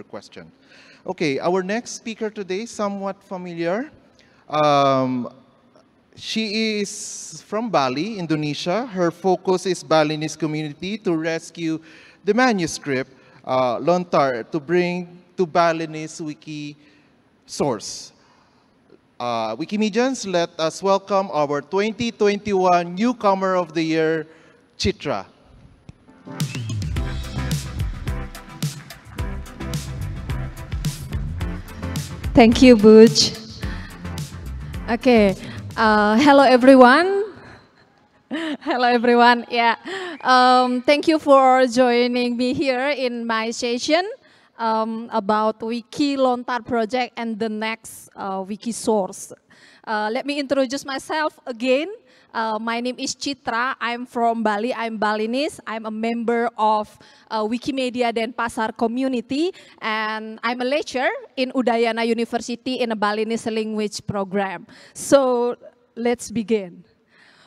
your question. Okay, our next speaker today, somewhat familiar. Um, she is from Bali, Indonesia. Her focus is Balinese community to rescue the manuscript uh, Lontar to bring to Balinese wiki source. Uh, Wikimedians, let us welcome our 2021 Newcomer of the Year, Chitra. Thank you, Butch. Okay, uh, hello everyone. hello everyone. Yeah, um, thank you for joining me here in my session um, about Wiki Lontar project and the next uh, Wiki source. Uh, let me introduce myself again. Uh, my name is Citra. I'm from Bali. I'm Balinese. I'm a member of uh, Wikimedia Denpasar community, and I'm a lecturer in Udayana University in a Balinese language program. So let's begin.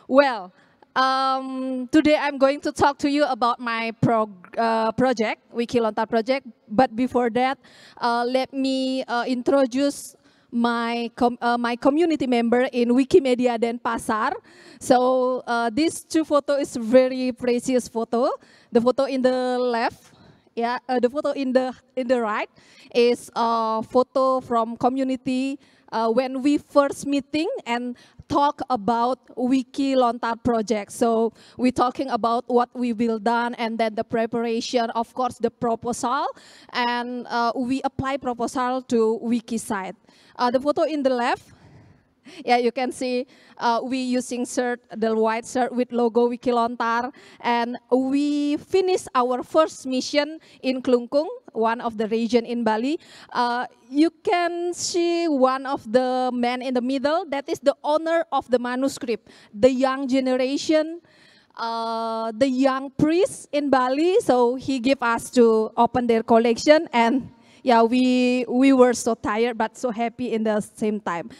Well, um, today I'm going to talk to you about my pro uh, project, Wikilontar project. But before that, uh, let me uh, introduce my com uh, my community member in Wikimedia Denpasar. So uh, this two photo is very precious photo. The photo in the left, yeah, uh, the photo in the in the right is a photo from community uh, when we first meeting and talk about Wiki Lontar project. So we're talking about what we will done and then the preparation, of course, the proposal. And uh, we apply proposal to Wiki site. Uh, the photo in the left yeah, you can see uh, we using shirt, the white shirt with logo Wikilontar. And we finished our first mission in Klungkung, one of the region in Bali. Uh, you can see one of the men in the middle, that is the owner of the manuscript, the young generation, uh, the young priest in Bali. So he gave us to open their collection and yeah, we, we were so tired but so happy in the same time.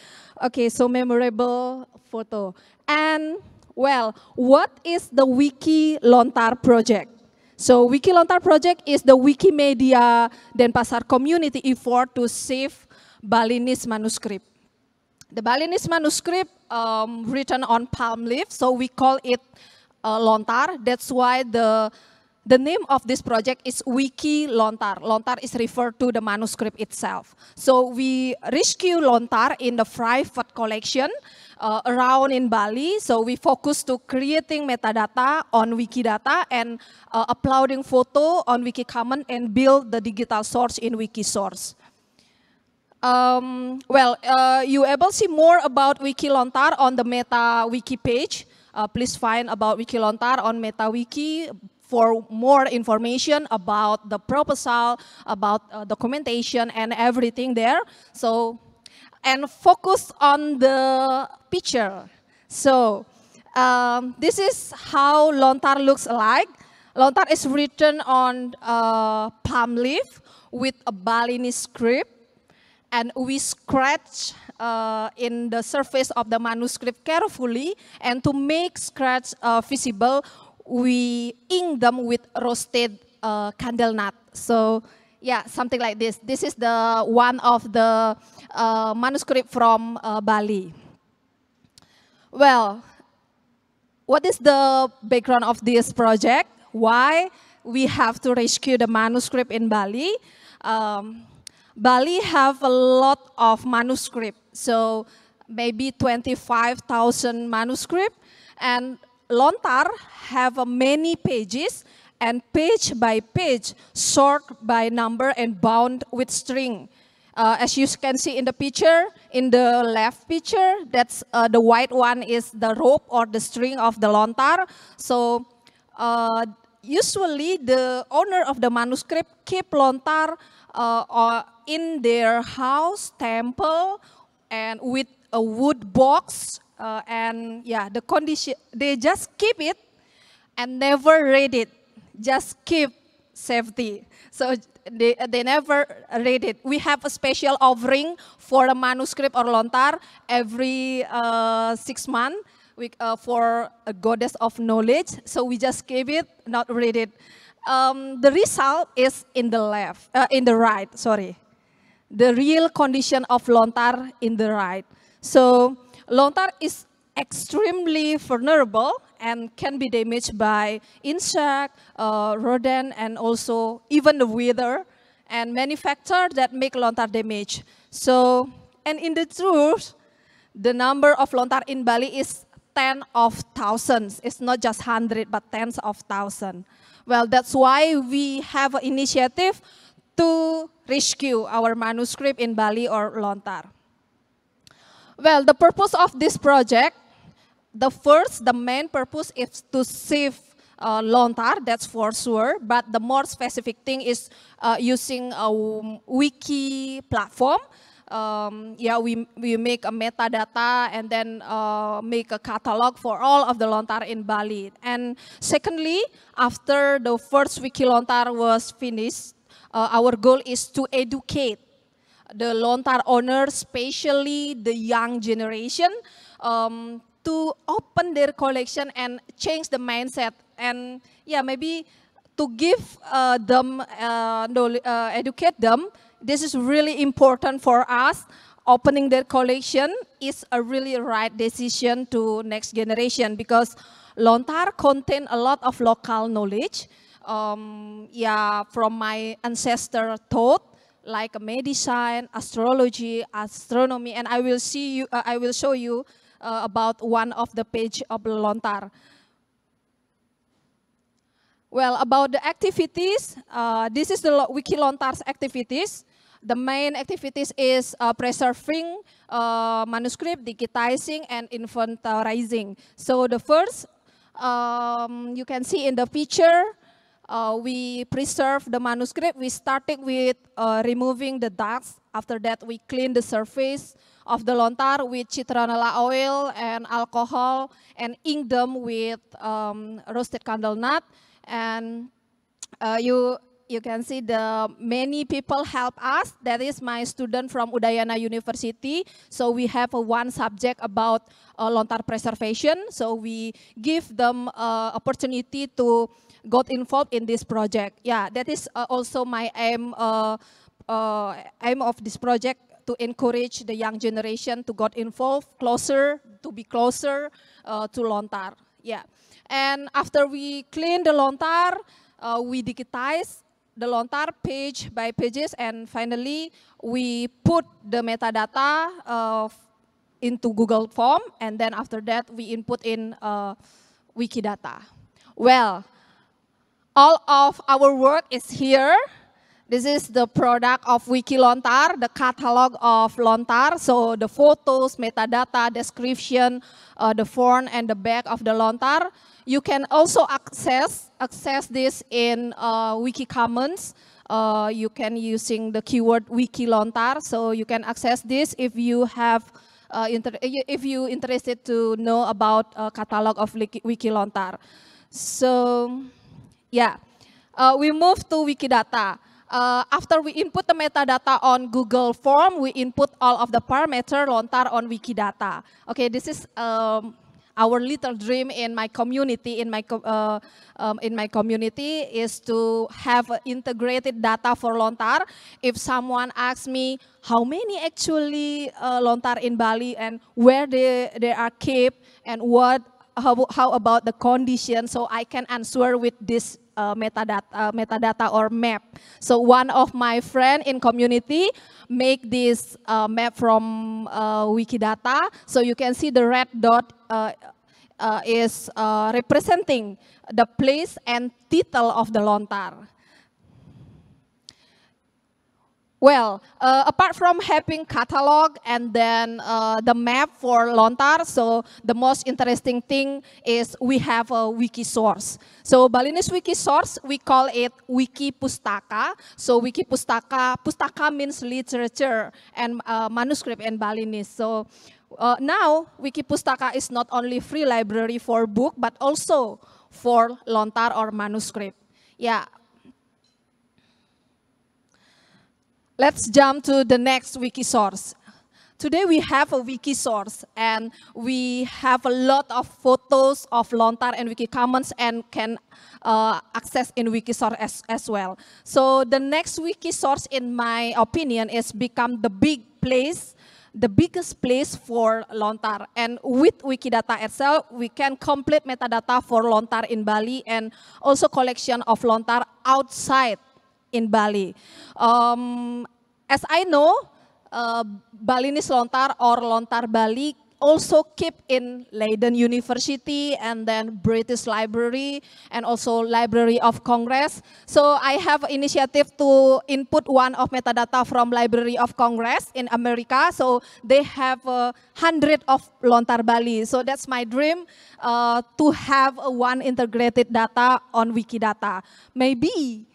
Okay, so memorable photo. And well, what is the Wiki Lontar project? So Wiki Lontar project is the Wikimedia Denpasar community effort to save Balinese manuscript. The Balinese manuscript um, written on palm leaf, so we call it uh, lontar. That's why the the name of this project is Wiki Lontar. Lontar is referred to the manuscript itself. So we rescue Lontar in the private collection uh, around in Bali. So we focus to creating metadata on Wikidata and uh, uploading photo on Wikicommon and build the digital source in Wikisource. Um, well, uh, you able see more about Wiki Lontar on the Meta Wiki page. Uh, please find about Wiki Lontar on MetaWiki for more information about the proposal, about uh, documentation and everything there. So, and focus on the picture. So, um, this is how lontar looks like. Lontar is written on uh, palm leaf with a Balinese script and we scratch uh, in the surface of the manuscript carefully and to make scratch uh, visible we ink them with roasted uh, candle nut. So yeah, something like this. This is the one of the uh, manuscript from uh, Bali. Well, what is the background of this project? Why we have to rescue the manuscript in Bali? Um, Bali have a lot of manuscript, so maybe 25,000 manuscript, and Lontar have many pages and page by page, sort by number and bound with string. Uh, as you can see in the picture, in the left picture, that's uh, the white one is the rope or the string of the lontar. So uh, usually the owner of the manuscript keep lontar uh, uh, in their house, temple, and with a wood box uh, and yeah, the condition, they just keep it and never read it. Just keep safety. So they, they never read it. We have a special offering for a manuscript or lontar every uh, six months uh, for a goddess of knowledge. So we just keep it, not read it. Um, the result is in the left, uh, in the right, sorry. The real condition of lontar in the right. So Lontar is extremely vulnerable and can be damaged by insect, uh, rodent, and also even the weather and many factors that make lontar damage. So, and in the truth, the number of lontar in Bali is 10 of thousands. It's not just 100, but tens of thousands. Well, that's why we have an initiative to rescue our manuscript in Bali or lontar. Well, the purpose of this project, the first, the main purpose is to save uh, Lontar, that's for sure. But the more specific thing is uh, using a wiki platform. Um, yeah, we, we make a metadata and then uh, make a catalog for all of the Lontar in Bali. And secondly, after the first wiki Lontar was finished, uh, our goal is to educate the Lontar owners, especially the young generation, um, to open their collection and change the mindset. And yeah, maybe to give uh, them, uh, uh, educate them, this is really important for us. Opening their collection is a really right decision to next generation because Lontar contain a lot of local knowledge. Um, yeah, from my ancestor thought like medicine, astrology, astronomy, and I will see you. Uh, I will show you uh, about one of the page of Lontar. Well, about the activities, uh, this is the Wiki Lontar's activities. The main activities is uh, preserving uh, manuscript, digitizing, and inventorizing. So the first, um, you can see in the picture, uh, we preserve the manuscript. We started with uh, removing the dust. After that, we clean the surface of the lontar with citronella oil and alcohol and ink them with um, roasted candle nut. And uh, you you can see the many people help us. That is my student from Udayana University. So we have a one subject about uh, lontar preservation. So we give them uh, opportunity to got involved in this project. Yeah, that is uh, also my aim, uh, uh, aim of this project to encourage the young generation to get involved closer, to be closer uh, to Lontar. Yeah, and after we clean the Lontar, uh, we digitize the Lontar page by pages, and finally we put the metadata uh, into Google form, and then after that we input in uh, Wikidata. Well, all of our work is here. This is the product of Wikilontar, the catalog of Lontar. So the photos, metadata, description, uh, the front and the back of the Lontar. You can also access access this in uh, Wiki Commons. Uh, you can using the keyword Wikilontar. So you can access this if you have uh, if you interested to know about uh, catalog of Wikilontar. So. Yeah. Uh, we move to Wikidata. Uh, after we input the metadata on Google Form, we input all of the parameter lontar on Wikidata. Okay, this is um, our little dream in my community. In my uh, um, in my community is to have integrated data for lontar. If someone asks me how many actually uh, lontar in Bali and where they they are kept and what how, how about the condition, so I can answer with this uh, metadata, uh, metadata or map. So one of my friend in community make this uh, map from uh, Wikidata. So you can see the red dot uh, uh, is representing the place and title of the lontar. Well, uh, apart from having catalog and then uh, the map for Lontar, so the most interesting thing is we have a wiki source. So Balinese wiki source, we call it Wiki Pustaka. So Wiki Pustaka, Pustaka means literature and uh, manuscript in Balinese. So uh, now, Wiki Pustaka is not only free library for book, but also for Lontar or manuscript. Yeah, Let's jump to the next wiki source. Today we have a wiki source and we have a lot of photos of Lontar and wiki commons and can uh, access in wiki source as, as well. So the next wiki source in my opinion is become the big place the biggest place for Lontar. And with Wikidata itself, we can complete metadata for Lontar in Bali and also collection of Lontar outside in Bali. Um, as I know, uh, Balinese Lontar or Lontar Bali also keep in Leiden University and then British Library and also Library of Congress. So I have initiative to input one of metadata from Library of Congress in America. So they have a uh, hundred of Lontar Bali. So that's my dream uh, to have one integrated data on Wikidata. Maybe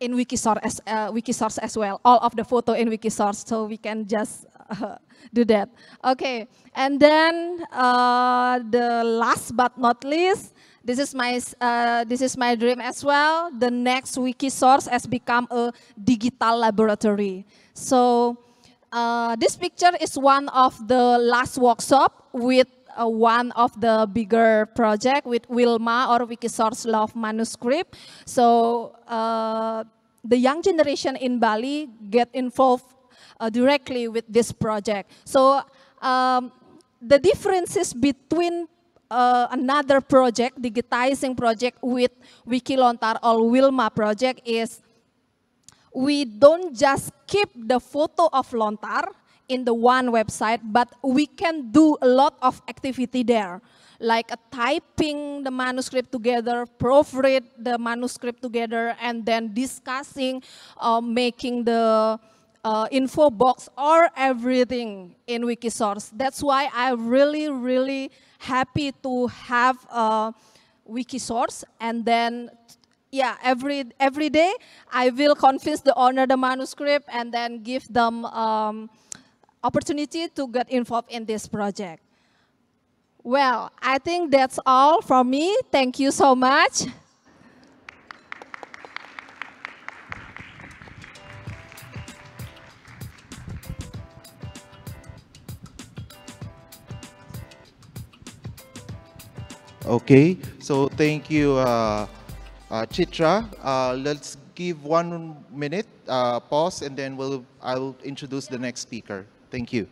in Wikisource as, uh, Wikisource as well, all of the photo in Wikisource, so we can just uh, do that. Okay, and then uh, the last but not least, this is my uh, this is my dream as well. The next Wikisource has become a digital laboratory. So uh, this picture is one of the last workshop with uh, one of the bigger project with Wilma or Wikisource Love Manuscript. So uh, the young generation in Bali get involved uh, directly with this project. So um, the differences between uh, another project, digitizing project with Wikilontar or Wilma project is we don't just keep the photo of Lontar, in the one website, but we can do a lot of activity there, like uh, typing the manuscript together, proofread the manuscript together, and then discussing, uh, making the uh, info box or everything in Wikisource. That's why I'm really, really happy to have uh, Wikisource and then yeah, every every day I will confess the owner the manuscript and then give them um, opportunity to get involved in this project. Well, I think that's all from me. Thank you so much. Okay, so thank you, uh, uh, Chitra. Uh, let's give one minute uh, pause and then we'll, I'll introduce the next speaker. Thank you.